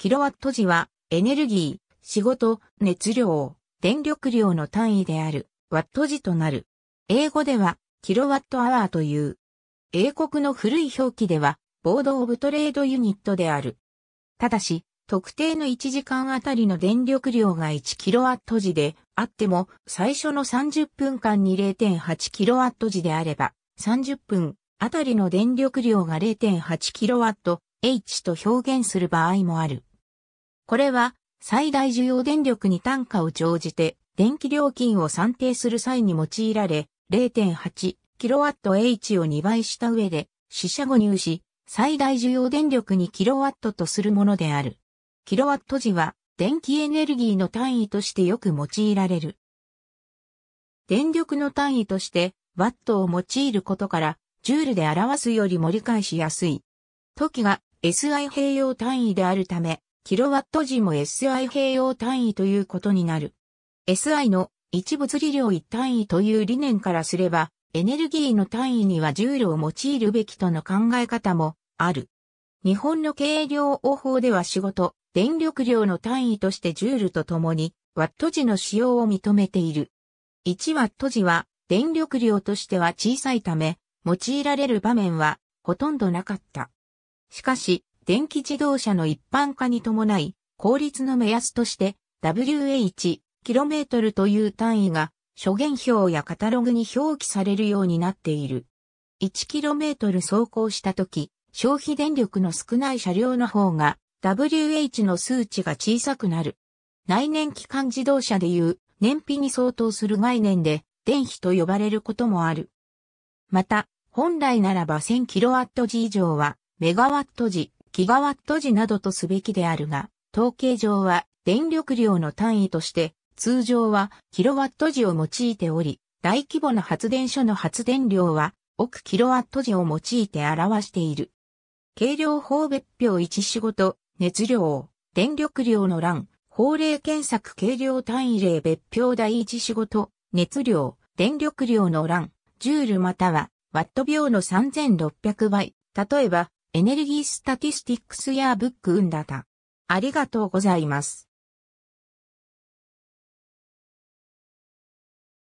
キロワット時は、エネルギー、仕事、熱量、電力量の単位である、ワット時となる。英語では、キロワットアワーという。英国の古い表記では、ボードオブトレードユニットである。ただし、特定の1時間あたりの電力量が 1kW 時であっても、最初の30分間に 0.8kW 時であれば、30分あたりの電力量が 0.8kWh と表現する場合もある。これは最大需要電力に単価を乗じて電気料金を算定する際に用いられ 0.8kWh を2倍した上で死者後入し最大需要電力に kW とするものである。kW 時は電気エネルギーの単位としてよく用いられる。電力の単位としてワットを用いることからジュールで表すよりも理解しやすい。時が SI 併用単位であるため、キロワット時も SI 併用単位ということになる。SI の一物理量一単位という理念からすれば、エネルギーの単位には重量を用いるべきとの考え方もある。日本の軽量応法では仕事、電力量の単位としてジュールとともに、ワット時の使用を認めている。1ワット時は、電力量としては小さいため、用いられる場面は、ほとんどなかった。しかし、電気自動車の一般化に伴い、効率の目安として WH キロメートルという単位が諸元表やカタログに表記されるようになっている。1トル走行した時、消費電力の少ない車両の方が WH の数値が小さくなる。内燃機関自動車でいう燃費に相当する概念で電費と呼ばれることもある。また、本来ならば1 0 0 0 k w 時以上はメガワット時ギガワット時などとすべきであるが、統計上は電力量の単位として、通常はキロワット時を用いており、大規模な発電所の発電量は億キロワット時を用いて表している。計量法別表1仕事、熱量、電力量の欄、法令検索計量単位例別表第1仕事、熱量、電力量の欄、ジュールまたはワット秒の3600倍。例えば、エネルギースタティスティックスやブックウンダタ。ありがとうございます。